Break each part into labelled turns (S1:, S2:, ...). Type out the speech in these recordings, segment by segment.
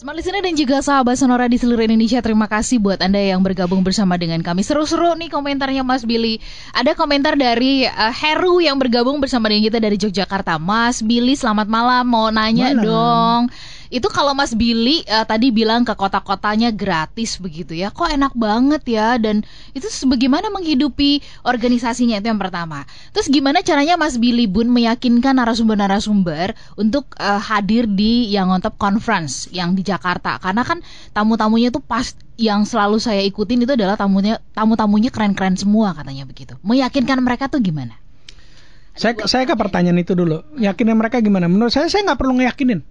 S1: Smart Listener dan juga sahabat Sonora di seluruh Indonesia, terima kasih buat Anda yang bergabung bersama dengan kami. Seru-seru nih komentarnya Mas Billy. Ada komentar dari uh, Heru yang bergabung bersama dengan kita dari Yogyakarta. Mas Billy, selamat malam. Mau nanya malam. dong. Itu kalau Mas Billy uh, tadi bilang ke kota-kotanya gratis begitu ya. Kok enak banget ya dan itu bagaimana menghidupi organisasinya itu yang pertama. Terus gimana caranya Mas Billy Bun meyakinkan narasumber-narasumber untuk uh, hadir di yang on conference yang di Jakarta karena kan tamu-tamunya itu pas yang selalu saya ikutin itu adalah tamunya tamu-tamunya keren-keren semua katanya begitu. Meyakinkan mereka tuh gimana? Saya saya ke
S2: pertanyaan itu dulu. Yakinin mereka gimana? Menurut saya saya nggak perlu ngeyakinin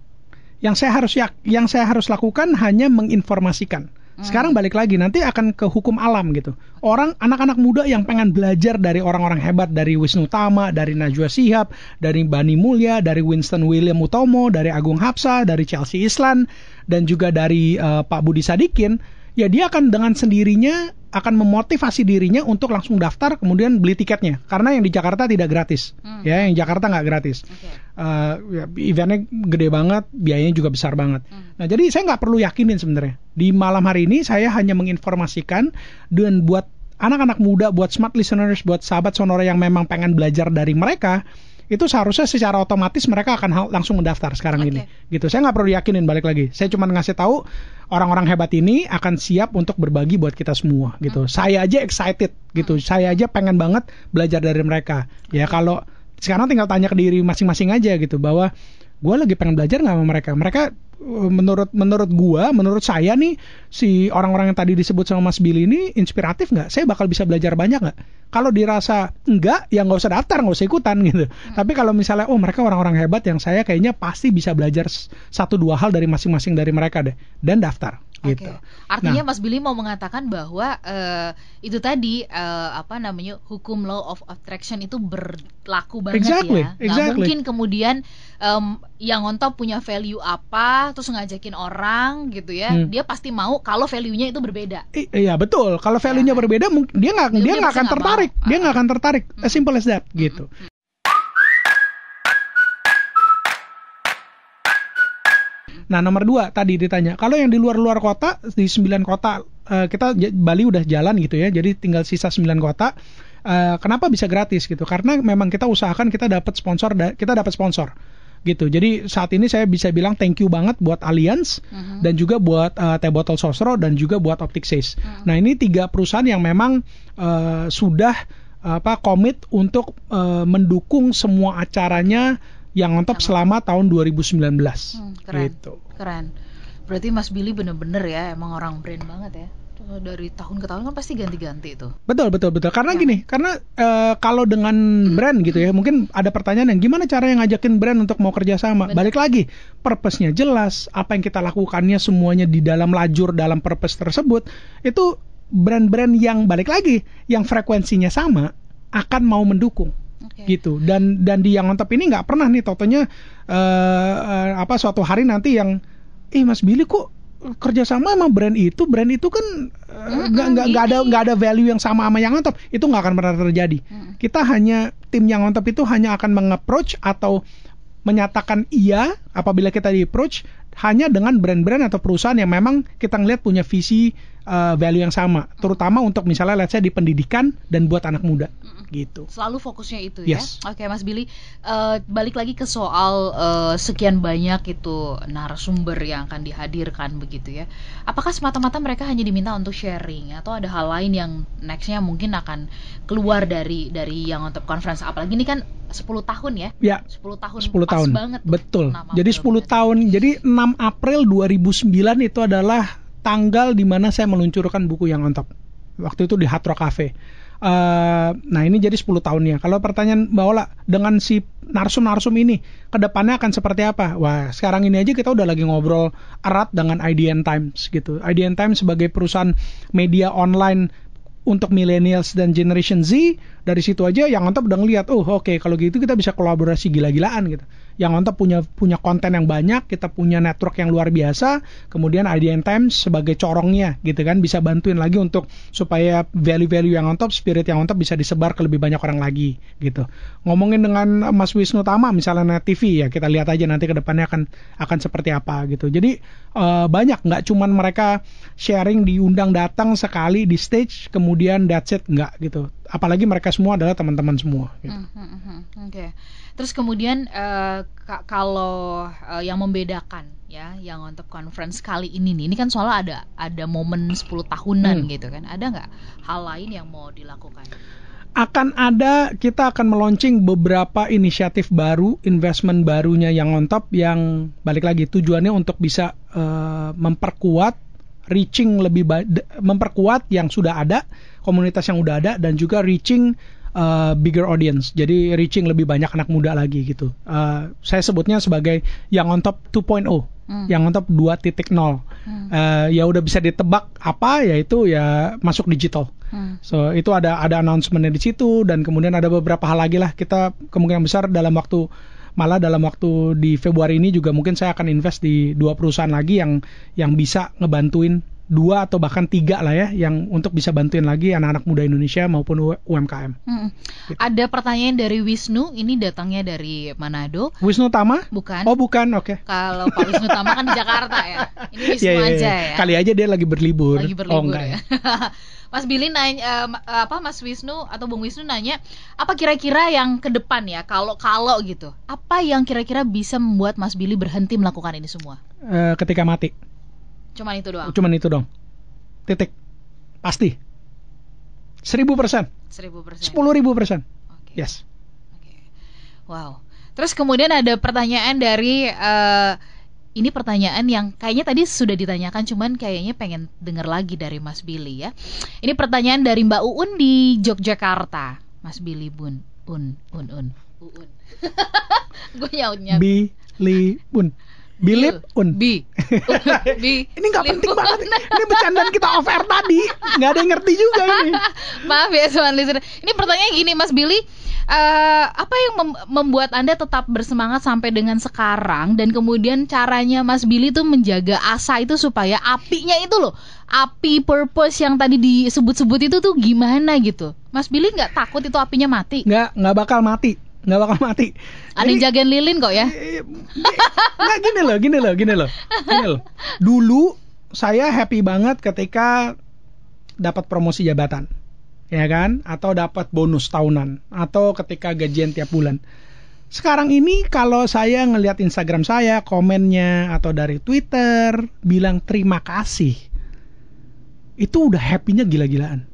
S2: yang saya harus yak, yang saya harus lakukan hanya menginformasikan. Hmm. Sekarang balik lagi nanti akan ke hukum alam gitu. Orang anak-anak muda yang pengen belajar dari orang-orang hebat dari Wisnu Tama, dari Najwa Sihab, dari Bani Mulya, dari Winston William Utomo, dari Agung Hapsa, dari Chelsea Islan dan juga dari uh, Pak Budi Sadikin, ya dia akan dengan sendirinya akan memotivasi dirinya untuk langsung daftar kemudian beli tiketnya karena yang di Jakarta tidak gratis hmm. ya yang Jakarta nggak gratis okay. uh, eh, ya, eventnya gede banget biayanya juga besar banget hmm. nah jadi saya nggak perlu yakinin sebenarnya di malam hari ini saya hanya menginformasikan dan buat anak-anak muda buat smart listeners buat sahabat sonora yang memang pengen belajar dari mereka itu seharusnya secara otomatis mereka akan langsung mendaftar sekarang okay. ini gitu saya nggak perlu yakinin balik lagi saya cuma ngasih tahu orang-orang hebat ini akan siap untuk berbagi buat kita semua gitu hmm. saya aja excited gitu hmm. saya aja pengen banget belajar dari mereka ya kalau sekarang tinggal tanya ke diri masing-masing aja gitu bahwa gue lagi pengen belajar nggak sama mereka mereka menurut menurut gua, menurut saya nih si orang-orang yang tadi disebut sama Mas Billy ini inspiratif nggak? Saya bakal bisa belajar banyak nggak? Kalau dirasa enggak, ya nggak usah daftar, nggak usah ikutan gitu. Hmm. Tapi kalau misalnya, oh mereka orang-orang hebat yang saya kayaknya pasti bisa belajar satu dua hal dari masing-masing dari mereka deh, dan daftar gitu. Okay.
S1: Artinya nah, Mas Billy mau mengatakan bahwa uh, itu tadi uh, apa namanya hukum law of attraction itu berlaku banget ya. exactly, ya. Gak exactly. mungkin kemudian um, yang ngontop punya value apa terus ngajakin orang gitu ya. Hmm. Dia pasti mau kalau value-nya itu berbeda. I
S2: iya betul. Kalau iya value-nya ya. berbeda dia nggak dia nggak akan, akan tertarik. Dia nggak akan tertarik. Hmm. As simple as that hmm, gitu. Hmm. hmm. Nah nomor dua tadi ditanya, kalau yang di luar-luar kota di sembilan kota eh, kita Bali udah jalan gitu ya, jadi tinggal sisa sembilan kota. Eh, kenapa bisa gratis gitu? Karena memang kita usahakan kita dapat sponsor, kita dapat sponsor gitu. Jadi saat ini saya bisa bilang thank you banget buat Allianz uh-huh. dan juga buat uh, Teh Botol Sosro dan juga buat Optic Says. Uh-huh. Mm-hmm. Nah, ini tiga perusahaan yang memang uh, sudah apa komit untuk uh, mendukung semua acaranya yang on selama tahun 2019. Hmm, keren. Gitu.
S1: Keren. Berarti Mas Billy bener-bener ya emang orang brand banget ya dari tahun ke tahun kan pasti ganti-ganti itu.
S2: Betul betul betul. Karena ya. gini, karena e, kalau dengan hmm. brand gitu ya, mungkin ada pertanyaan yang gimana cara yang ngajakin brand untuk mau kerjasama. Bener. Balik lagi, purpose-nya jelas, apa yang kita lakukannya semuanya di dalam lajur dalam purpose tersebut, itu brand-brand yang balik lagi, yang frekuensinya sama akan mau mendukung okay. gitu dan dan di yang mantap ini nggak pernah nih totonya uh, uh, apa suatu hari nanti yang eh Mas Billy kok kerjasama sama brand itu brand itu kan eh, nggak uh, nggak nggak ada nggak ada value yang sama sama yang mantap itu nggak akan pernah terjadi hmm. kita hanya tim yang mantap itu hanya akan mengapproach atau menyatakan iya apabila kita di approach hanya dengan brand-brand atau perusahaan yang memang kita ngelihat punya visi uh, value yang sama, terutama untuk misalnya let's say di pendidikan dan buat anak muda
S1: gitu. Selalu fokusnya itu ya? yes. ya. Oke, okay, Mas Billy, uh, balik lagi ke soal uh, sekian banyak itu narasumber yang akan dihadirkan begitu ya. Apakah semata-mata mereka hanya diminta untuk sharing atau ada hal lain yang nextnya mungkin akan keluar dari dari yang untuk conference apalagi ini kan 10 tahun ya. Ya. 10 tahun. 10 tahun. Banget
S2: Betul. Jadi 10 tahun. Jadi 6 April 2009 itu adalah tanggal di mana saya meluncurkan buku yang on Waktu itu di Hard Cafe. Uh, nah ini jadi 10 tahunnya. Kalau pertanyaan Mbak dengan si narsum-narsum ini, kedepannya akan seperti apa? Wah, sekarang ini aja kita udah lagi ngobrol erat dengan IDN Times gitu. IDN Times sebagai perusahaan media online untuk millennials dan generation Z dari situ aja yang ontop udah ngeliat oh oke okay, kalau gitu kita bisa kolaborasi gila-gilaan gitu yang ontop punya punya konten yang banyak kita punya network yang luar biasa kemudian IDN Times sebagai corongnya gitu kan bisa bantuin lagi untuk supaya value-value yang ontop spirit yang ontop bisa disebar ke lebih banyak orang lagi gitu ngomongin dengan Mas Wisnu Tama misalnya TV ya kita lihat aja nanti ke depannya akan akan seperti apa gitu jadi uh, banyak nggak cuman mereka sharing diundang datang sekali di stage kemudian kemudian that's it nggak gitu apalagi mereka semua adalah teman-teman semua
S1: gitu. mm -hmm. oke okay. terus kemudian uh, kalau uh, yang membedakan ya yang untuk conference kali ini nih ini kan soalnya ada ada momen 10 tahunan hmm. gitu kan ada nggak hal lain yang mau dilakukan
S2: akan ada kita akan meluncing beberapa inisiatif baru, investment barunya yang on top yang balik lagi tujuannya untuk bisa uh, memperkuat reaching lebih memperkuat yang sudah ada, komunitas yang sudah ada dan juga reaching uh, bigger audience. Jadi reaching lebih banyak anak muda lagi gitu. Uh, saya sebutnya sebagai yang on top 2.0, hmm. yang on top 2.0. Hmm. Uh, ya udah bisa ditebak apa yaitu ya masuk digital. Hmm. So itu ada ada announcementnya di situ dan kemudian ada beberapa hal lagi lah kita kemungkinan besar dalam waktu malah dalam waktu di Februari ini juga mungkin saya akan invest di dua perusahaan lagi yang yang bisa ngebantuin dua atau bahkan tiga lah ya yang untuk bisa bantuin lagi anak-anak muda Indonesia maupun UMKM.
S1: Hmm. Gitu. Ada pertanyaan dari Wisnu, ini datangnya dari Manado. Wisnu Tama? Bukan. Oh bukan, oke. Okay. Kalau Pak Wisnu Tama kan di Jakarta
S2: ya. Ini iya, iya, Wisnu yeah, yeah, yeah. ya. Kali aja dia lagi berlibur. Lagi berlibur oh, ya.
S1: ya. Mas Billy nanya uh, apa Mas Wisnu atau Bung Wisnu nanya apa kira-kira yang ke depan ya kalau kalau gitu. Apa yang kira-kira bisa membuat Mas Billy berhenti melakukan ini semua?
S2: Uh, ketika mati.
S1: Cuman itu doang. Cuman
S2: itu dong. Titik. Pasti.
S1: Seribu persen. Seribu persen. Sepuluh ribu persen. Okay. Yes. Okay. Wow. Terus kemudian ada pertanyaan dari uh, ini pertanyaan yang kayaknya tadi sudah ditanyakan cuman kayaknya pengen dengar lagi dari Mas Billy ya. Ini pertanyaan dari Mbak Uun di Yogyakarta. Mas Billy Bun, Un, Un, Un, Uun. Gue nyautnya. Billy Bun. Bilip Un. Bi. Bi. ini nggak penting banget. Ini bercandaan kita off air tadi. Nggak ada yang ngerti juga ini. Maaf ya soal listener. Ini pertanyaan gini Mas Billy. Uh, apa yang mem membuat anda tetap bersemangat sampai dengan sekarang dan kemudian caranya Mas Billy itu menjaga asa itu supaya apinya itu loh api purpose yang tadi disebut-sebut itu tuh gimana gitu Mas Billy nggak takut itu apinya mati nggak
S2: nggak bakal mati nggak bakal mati.
S1: Ani jagain lilin kok ya? Iya, iya.
S2: Nggak gini loh, gini loh, gini loh, gini loh. Dulu saya happy banget ketika dapat promosi jabatan, ya kan? Atau dapat bonus tahunan, atau ketika gajian tiap bulan. Sekarang ini kalau saya ngelihat Instagram saya, komennya atau dari Twitter bilang terima kasih, itu udah happynya gila-gilaan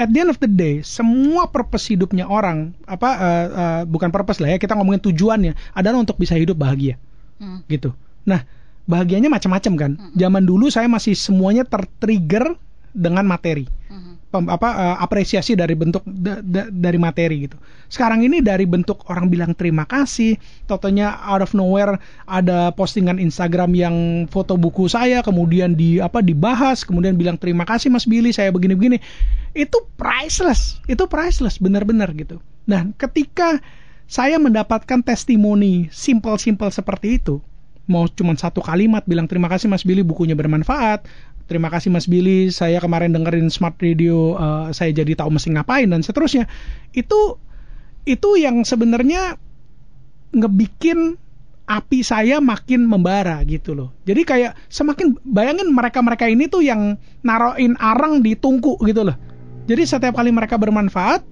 S2: at the end of the day semua purpose hidupnya orang apa uh, uh, bukan purpose lah ya kita ngomongin tujuannya adalah untuk bisa hidup bahagia hmm. gitu nah bahagianya macam-macam kan hmm. zaman dulu saya masih semuanya tertrigger dengan materi. Mhm. Pem, apa uh, apresiasi dari bentuk da, da, dari materi gitu. Sekarang ini dari bentuk orang bilang terima kasih, totonya out of nowhere ada postingan Instagram yang foto buku saya kemudian di apa dibahas, kemudian bilang terima kasih Mas Billy, saya begini-begini. Itu priceless, itu priceless benar-benar gitu. Nah, ketika saya mendapatkan testimoni simple-simple seperti itu, mau cuma satu kalimat bilang terima kasih Mas Billy bukunya bermanfaat Terima kasih Mas Billy, saya kemarin dengerin Smart Radio, uh, saya jadi tahu mesti ngapain dan seterusnya. Itu itu yang sebenarnya ngebikin api saya makin membara gitu loh. Jadi kayak semakin bayangin mereka-mereka ini tuh yang naroin arang di tungku gitu loh. Jadi setiap kali mereka bermanfaat,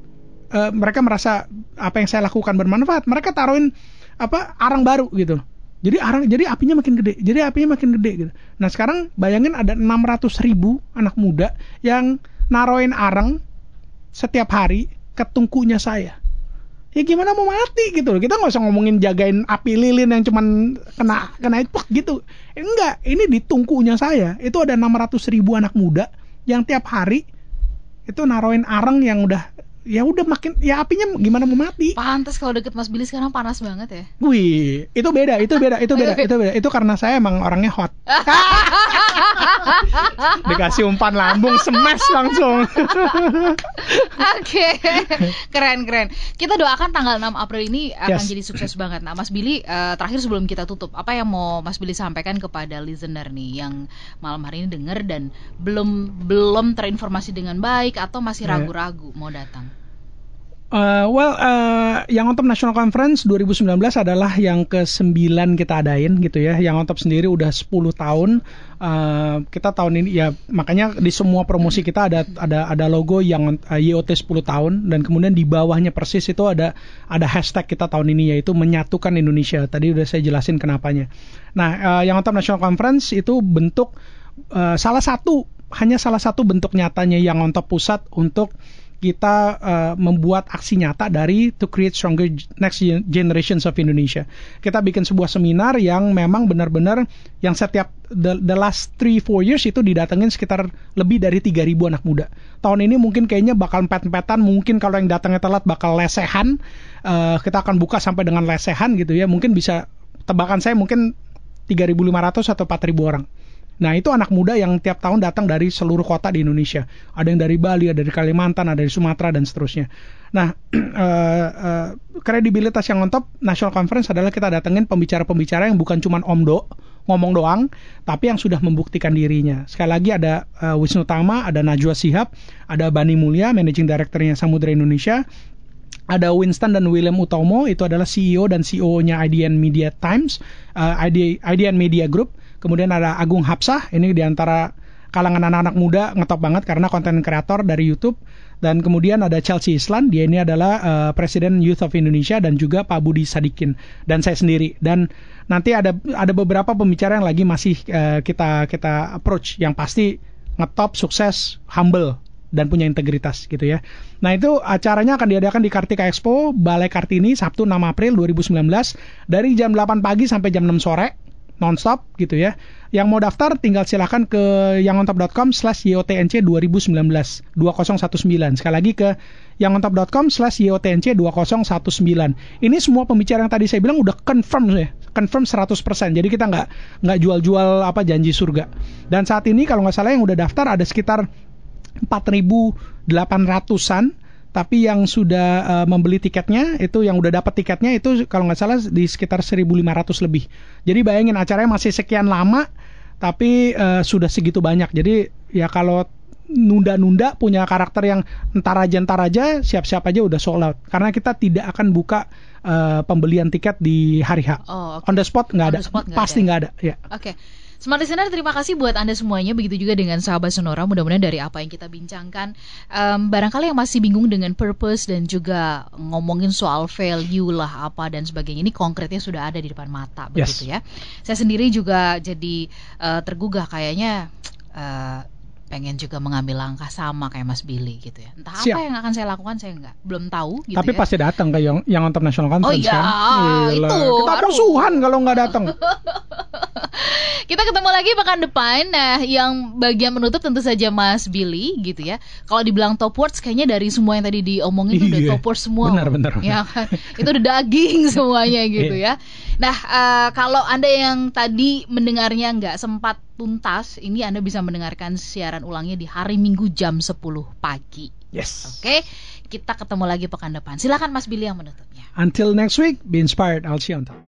S2: uh, mereka merasa apa yang saya lakukan bermanfaat, mereka taruhin apa arang baru gitu loh. Jadi arang, jadi apinya makin gede, jadi apinya makin gede gitu. Nah sekarang bayangin ada 600 ribu anak muda yang naroin arang setiap hari ke tungkunya saya. Ya gimana mau mati gitu loh. Kita nggak usah ngomongin jagain api lilin yang cuman kena kena itu gitu. Eh, enggak, ini di tungkunya saya itu ada 600 ribu anak muda yang tiap hari itu naroin arang yang udah ya udah makin ya apinya gimana mau mati pantas
S1: kalau deket Mas Billy sekarang panas banget ya
S2: wih itu beda itu beda itu beda itu beda itu karena saya emang orangnya hot dikasih umpan lambung semes langsung
S1: oke keren keren kita doakan tanggal 6 April ini akan yes. jadi sukses banget nah Mas Billy uh, terakhir sebelum kita tutup apa yang mau Mas Billy sampaikan kepada listener nih yang malam hari ini denger dan belum belum terinformasi dengan baik atau masih eh. ragu-ragu mau datang
S2: Uh, well, uh, yang ONTOP National Conference 2019 adalah yang ke-9 kita adain gitu ya. Yang ONTOP sendiri udah 10 tahun. Uh, kita tahun ini ya makanya di semua promosi kita ada ada ada logo yang uh, YOT 10 tahun dan kemudian di bawahnya persis itu ada ada hashtag kita tahun ini yaitu menyatukan Indonesia. Tadi udah saya jelasin kenapanya. Nah, uh, yang ONTOP National Conference itu bentuk uh, salah satu hanya salah satu bentuk nyatanya yang ONTOP pusat untuk kita uh, membuat aksi nyata dari to create stronger next generations of Indonesia. Kita bikin sebuah seminar yang memang benar-benar yang setiap the, the last three four years itu didatengin sekitar lebih dari 3000 anak muda. Tahun ini mungkin kayaknya bakal empet-empetan, mungkin kalau yang datangnya telat bakal lesehan. Uh, kita akan buka sampai dengan lesehan gitu ya. Mungkin bisa tebakan saya mungkin 3500 atau 4000 orang. Nah itu anak muda yang tiap tahun datang dari seluruh kota di Indonesia. Ada yang dari Bali, ada dari Kalimantan, ada dari Sumatera dan seterusnya. Nah eh, eh, kredibilitas yang on top National Conference adalah kita datengin pembicara-pembicara yang bukan cuma omdo ngomong doang, tapi yang sudah membuktikan dirinya. Sekali lagi ada uh, Wisnu Tama, ada Najwa Sihab, ada Bani Mulia, Managing Directornya Samudra Indonesia, ada Winston dan William Utomo, itu adalah CEO dan CEO-nya IDN Media Times, uh, ID, IDN Media Group, Kemudian ada Agung Hapsah, ini diantara kalangan anak-anak muda ngetop banget karena konten kreator dari YouTube. Dan kemudian ada Chelsea Islan, dia ini adalah uh, Presiden Youth of Indonesia dan juga Pak Budi Sadikin dan saya sendiri. Dan nanti ada ada beberapa pembicara yang lagi masih uh, kita kita approach yang pasti ngetop, sukses, humble dan punya integritas gitu ya. Nah itu acaranya akan diadakan di Kartika Expo Balai Kartini Sabtu 6 April 2019 dari jam 8 pagi sampai jam 6 sore nonstop gitu ya. Yang mau daftar tinggal silahkan ke yangontop.com slash YOTNC 2019 2019. Sekali lagi ke yangontop.com slash YOTNC 2019. Ini semua pembicara yang tadi saya bilang udah confirm ya. Confirm 100%. Jadi kita nggak nggak jual-jual apa janji surga. Dan saat ini kalau nggak salah yang udah daftar ada sekitar 4.800-an tapi yang sudah uh, membeli tiketnya itu yang udah dapat tiketnya itu kalau nggak salah di sekitar 1.500 lebih. Jadi bayangin acaranya masih sekian lama tapi uh, sudah segitu banyak. Jadi ya kalau nunda-nunda punya karakter yang entar aja entar aja siap-siap aja udah sold out karena kita tidak akan buka uh, pembelian tiket di hari H. Oh, okay. On the spot nggak ada. Spot, pasti nggak ada. ada. Ya.
S1: Oke. Okay. Smart Listener, terima kasih buat Anda semuanya. Begitu juga dengan sahabat Sonora. Mudah-mudahan dari apa yang kita bincangkan, um, barangkali yang masih bingung dengan purpose dan juga ngomongin soal value lah apa dan sebagainya. Ini konkretnya sudah ada di depan mata, begitu ya. Saya sendiri juga jadi uh, tergugah kayaknya. Eh, pengen juga mengambil langkah sama kayak Mas Billy gitu ya. Entah Siap. apa yang akan saya lakukan saya nggak belum tahu gitu Tapi ya. pasti
S2: datang ke yang yang internasional kan oh, iya, kan. itu. Kita baru. kalau nggak datang.
S1: Kita ketemu lagi pekan depan. Nah, yang bagian menutup tentu saja Mas Billy gitu ya. Kalau dibilang top words kayaknya dari semua yang tadi diomongin itu udah iya. top words semua. Benar, benar. Ya kan? itu udah daging semuanya gitu iya. ya. Nah, uh, kalau Anda yang tadi mendengarnya nggak sempat tuntas, ini Anda bisa mendengarkan siaran ulangnya di hari Minggu jam 10 pagi. Yes. Oke, okay? kita ketemu lagi pekan depan. Silakan Mas Billy yang menutupnya.
S2: Until next week, be inspired. I'll see you on top.